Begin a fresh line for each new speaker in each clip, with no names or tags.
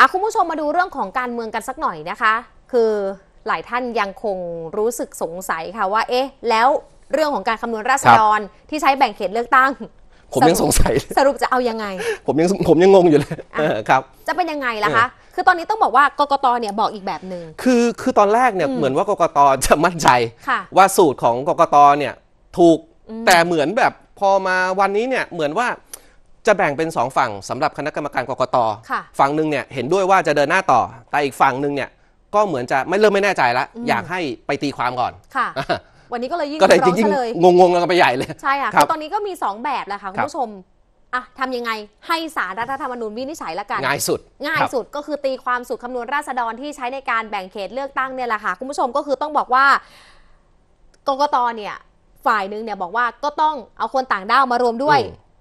อ่ะคุณผู้ชมมาดูเรื่องของการเมืองกันสักหน่อยนะคะ คือหลายท่านยังคงรู้สึกสงสัยค่ะว่าเอ๊ะแล้วเรื่องของการคำนวณราษฎรที่ใช้แบ่งเขตเลือกตั้ง
ผมยังสงสัย สรุปจะเอายังไง ผมยังผมยังงงอยู่เลยครับ
จะเป็นยังไงล่ะคะ คือตอนนี้ต้องบอกว่ากกตเนี่ยบอกอีกแบบหนึ่ง
คือคือตอนแรกเนี่ยเหมือนว่ากกตจะมั่นใจว่าสูตรของกกตเนี่ยถูกแต่เหมือนแบบพอมาวันนี้เนี่ยเหมือนว่าจะแบ่งเป็น 2 ฝั่งสำหรับคณะกรรมการกรกตฝั่งหนึ่งเนี่ยเห็นด้วยว่าจะเดินหน้าต่อแต่อีกฝั่งหนึ่งเนี่ยก็เหมือนจะไม่เริ่มไม่แน่ใจแล้วอยากให้ไปตีความก่อน
ค่ะ วันนี้ก็เลยยิ่งก็เลยยิ่ง
งงๆกันไปใหญ่เลย ใช่ค่ะตอนน
ี้ก็มี 2 แบบแหละค่ะคุณผู้ชมอะทำยังไงให้สารรัฐธรรมนูญวินิจฉัยละกันง่ายสุดง่ายสุดก็คือตีความสูตรคำนวณราษฎรที่ใช้ในการแบ่งเขตเลือกตั้งเนี่ยแหละค่ะคุณผู้ชมก็คือต้องบอกว่ากกตเนี่ยฝ่ายหนึ่งเนี่ยบอกว่าก็ต้องเอาคนต่างด้าวมารวมด้วย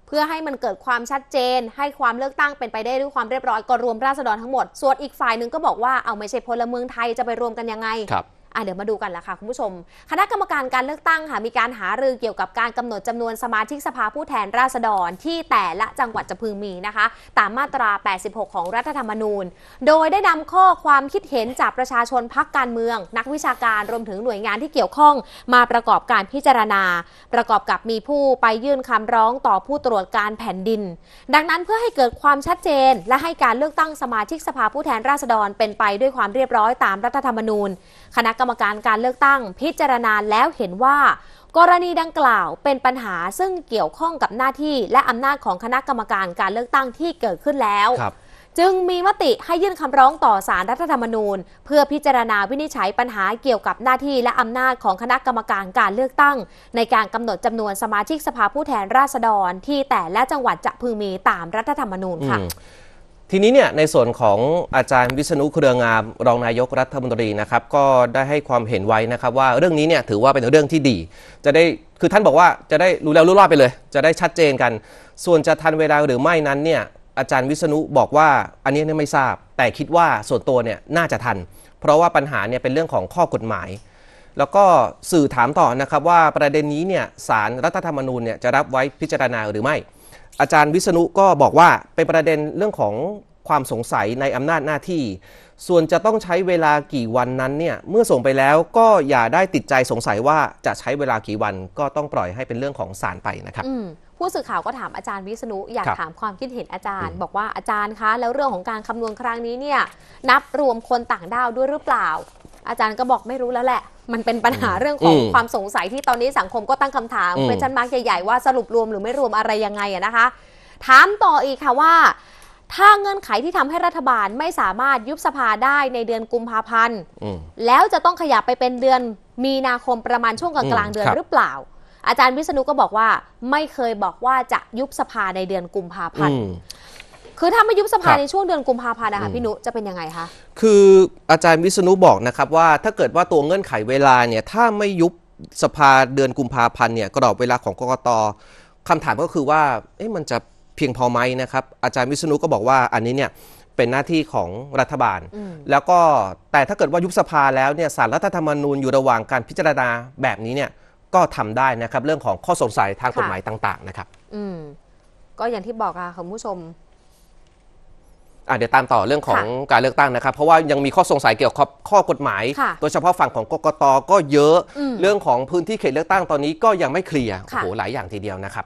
เพื่อให้มันเกิดความชัดเจน ให้ความเลือกตั้งเป็นไปได้ด้วยความเรียบร้อยก็รวมราษฎรทั้งหมดส่วนอีกฝ่ายหนึ่งก็บอกว่าเอาไม่ใช่พลเมืองไทยจะไปรวมกันยังไงครับอ่ะเดี๋ยวมาดูกันละค่ะคุณผู้ชม คณะกรรมการการเลือกตั้งค่ะมีการหารือเกี่ยวกับการกำหนดจำนวนสมาชิกสภาผู้แทนราษฎร ที่แต่ละจังหวัดจะพึงมีนะคะ ตามมาตรา 86 ของรัฐธรรมนูญ โดยได้นำข้อความคิดเห็นจากประชาชนพักการเมือง นักวิชาการรวมถึงหน่วยงานที่เกี่ยวข้องมาประกอบการพิจารณา ประกอบกับมีผู้ไปยื่นคำร้องต่อผู้ตรวจการแผ่นดิน ดังนั้นเพื่อให้เกิดความชัดเจน และให้การเลือกตั้งสมาชิกสภาผู้แทนราษฎรเป็นไปด้วยความเรียบร้อยตามรัฐธรรมนูญคณะกรรมการการเลือกตั้งพิจารณา แล้วเห็นว่ากรณีดังกล่าวเป็นปัญหาซึ่งเกี่ยวข้องกับหน้าที่และอำนาจของคณะกรรมการการเลือกตั้งที่เกิดขึ้นแล้ว จึงมีมติให้ยื่นคำร้องต่อสารรัฐธรรมนูญ เพื่อพิจารณาวินิจฉัยปัญหาเกี่ยวกับหน้าที่และอำนาจของคณะกรรมการการเลือกตั้ง ในการกำหนดจำนวนสมาชิกสภาผู้แทนราษฎรที่แต่และจังหวัดจะพึงมีตามรัฐธรรมนูญค่ะ
ทีนี้เนี่ยในส่วนของอาจารย์วิษณุเครืองามรองนายกรัฐมนตรีนะครับก็ได้ให้ความเห็นไว้นะครับว่าเรื่องนี้เนี่ยถือว่าเป็นเรื่องที่ดี จะได้คือท่านบอกว่าจะได้รู้แล้วรู้รอดไปเลย จะได้ชัดเจนกัน ส่วนจะทันเวลาหรือไม่นั้นเนี่ยอาจารย์วิษณุบอกว่าอันนี้ไม่ทราบแต่คิดว่าส่วนตัวเนี่ยน่าจะทัน เพราะว่าปัญหาเนี่ยเป็นเรื่องของข้อกฎหมาย แล้วก็สื่อถามต่อนะครับว่าประเด็นนี้เนี่ยสารรัฐธรรมนูญเนี่ยจะรับไว้พิจารณาหรือไม่อาจารย์วิษณุก็บอกว่า เป็นประเด็นเรื่องของความสงสัยในอำนาจหน้าที่ ส่วนจะต้องใช้เวลากี่วันนั้นเนี่ยเมื่อส่งไปแล้วก็อย่าได้ติดใจสงสัยว่าจะใช้เวลากี่วันก็ต้องปล่อยให้เป็นเรื่องของศาลไปนะครับ
ผู้สื่อข่าวก็ถามอาจารย์วิษณุ อยากถามความคิดเห็นอาจารย์ บอกว่าอาจารย์คะ แล้วเรื่องของการคำนวณครั้งนี้เนี่ยนับรวมคนต่างด้าวด้วยหรือเปล่าอาจารย์ก็บอกไม่รู้แล้วแหละ มันเป็นปัญหาเรื่องของความสงสัยที่ตอนนี้สังคมก็ตั้งคำถามเป็นชั้นมาร์กใหญ่ ๆ ว่าสรุปรวมหรือไม่รวมอะไรยังไงนะคะ ถามต่ออีกค่ะว่าถ้าเงื่อนไขที่ทำให้รัฐบาลไม่สามารถยุบสภาได้ในเดือนกุมภาพันธ์แล้วจะต้องขยับไปเป็นเดือนมีนาคมประมาณช่วงกลางเดือนหรือเปล่า อาจารย์วิษณุก็บอกว่าไม่เคยบอกว่าจะยุบสภาในเดือนกุมภาพันธ์คือถ้าไม่ยุบสภาในช่วงเดือนกุมภาพันธ์นะคะพี่นุจะเป็นยังไงคะ
คืออาจารย์วิษณุบอกนะครับว่าถ้าเกิดว่าตัวเงื่อนไขเวลาเนี่ย ถ้าไม่ยุบสภาเดือนกุมภาพันธ์เนี่ยกรอบเวลาของกกตคำถามก็คือว่าเอ๊ะมันจะเพียงพอไหมนะครับอาจารย์วิษณุก็บอกว่าอันนี้เนี่ยเป็นหน้าที่ของรัฐบาล แล้วก็แต่ถ้าเกิดว่ายุบสภาแล้วเนี่ยสารรัฐธรรมนูญอยู่ระหว่างการพิจารณาแบบนี้เนี่ยก็ทำได้นะครับเรื่องของข้อสงสัยทางกฎหมายต่าง ๆนะครับ
อืมก็อย่างที่บอกค่ะคุณผู้ชม
เดี๋ยวตามต่อเรื่องของการเลือกตั้งนะครับเพราะว่ายังมีข้อสงสัยเกี่ยวกับข้อกฎหมาย โดยเฉพาะฝั่งของกกตก็เยอะ เรื่องของพื้นที่เขตเลือกตั้งตอนนี้ก็ยังไม่เคลียร์โอ้โหหลายอย่างทีเดียวนะครับ